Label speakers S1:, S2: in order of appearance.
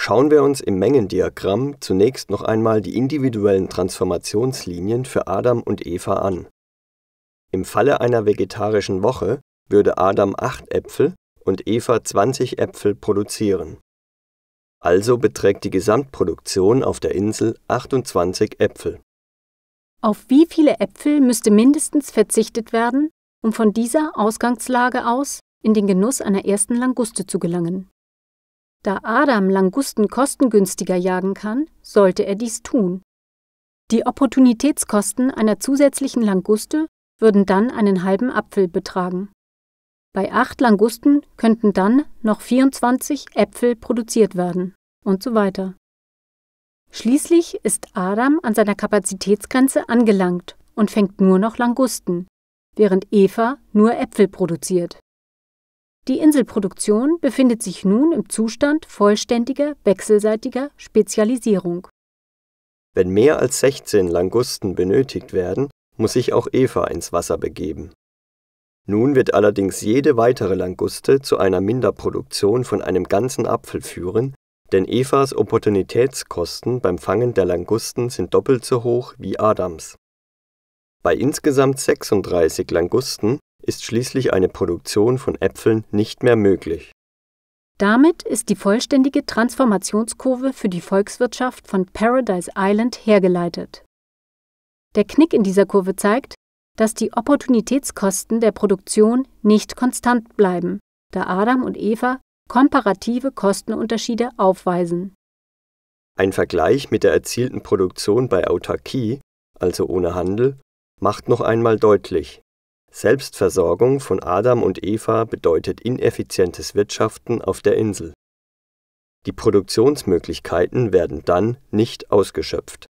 S1: Schauen wir uns im Mengendiagramm zunächst noch einmal die individuellen Transformationslinien für Adam und Eva an. Im Falle einer vegetarischen Woche würde Adam 8 Äpfel und Eva 20 Äpfel produzieren. Also beträgt die Gesamtproduktion auf der Insel 28 Äpfel.
S2: Auf wie viele Äpfel müsste mindestens verzichtet werden, um von dieser Ausgangslage aus in den Genuss einer ersten Languste zu gelangen? Da Adam Langusten kostengünstiger jagen kann, sollte er dies tun. Die Opportunitätskosten einer zusätzlichen Languste würden dann einen halben Apfel betragen. Bei acht Langusten könnten dann noch 24 Äpfel produziert werden und so weiter. Schließlich ist Adam an seiner Kapazitätsgrenze angelangt und fängt nur noch Langusten, während Eva nur Äpfel produziert. Die Inselproduktion befindet sich nun im Zustand vollständiger, wechselseitiger Spezialisierung.
S1: Wenn mehr als 16 Langusten benötigt werden, muss sich auch Eva ins Wasser begeben. Nun wird allerdings jede weitere Languste zu einer Minderproduktion von einem ganzen Apfel führen, denn Evas Opportunitätskosten beim Fangen der Langusten sind doppelt so hoch wie Adams. Bei insgesamt 36 Langusten ist schließlich eine Produktion von Äpfeln nicht mehr möglich.
S2: Damit ist die vollständige Transformationskurve für die Volkswirtschaft von Paradise Island hergeleitet. Der Knick in dieser Kurve zeigt, dass die Opportunitätskosten der Produktion nicht konstant bleiben, da Adam und Eva komparative Kostenunterschiede aufweisen.
S1: Ein Vergleich mit der erzielten Produktion bei Autarkie, also ohne Handel, macht noch einmal deutlich, Selbstversorgung von Adam und Eva bedeutet ineffizientes Wirtschaften auf der Insel. Die Produktionsmöglichkeiten werden dann nicht ausgeschöpft